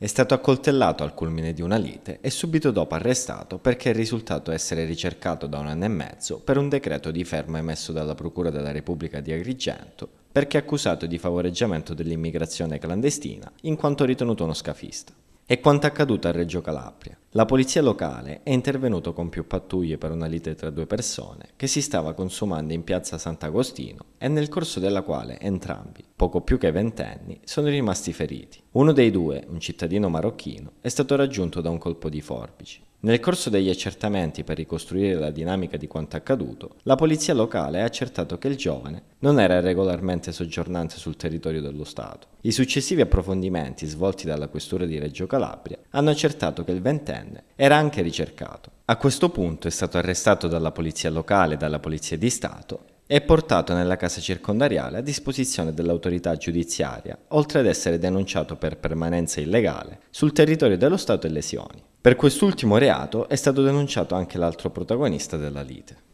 È stato accoltellato al culmine di una lite e subito dopo arrestato perché è risultato essere ricercato da un anno e mezzo per un decreto di ferma emesso dalla Procura della Repubblica di Agrigento perché accusato di favoreggiamento dell'immigrazione clandestina in quanto ritenuto uno scafista. E quanto accaduto a Reggio Calabria? La polizia locale è intervenuto con più pattuglie per una lite tra due persone che si stava consumando in piazza Sant'Agostino e nel corso della quale entrambi, poco più che ventenni, sono rimasti feriti. Uno dei due, un cittadino marocchino, è stato raggiunto da un colpo di forbici. Nel corso degli accertamenti per ricostruire la dinamica di quanto accaduto, la polizia locale ha accertato che il giovane non era regolarmente soggiornante sul territorio dello Stato. I successivi approfondimenti svolti dalla questura di Reggio Calabria hanno accertato che il ventenne era anche ricercato. A questo punto è stato arrestato dalla polizia locale e dalla polizia di Stato è portato nella casa circondariale a disposizione dell'autorità giudiziaria, oltre ad essere denunciato per permanenza illegale sul territorio dello Stato e lesioni. Per quest'ultimo reato è stato denunciato anche l'altro protagonista della lite.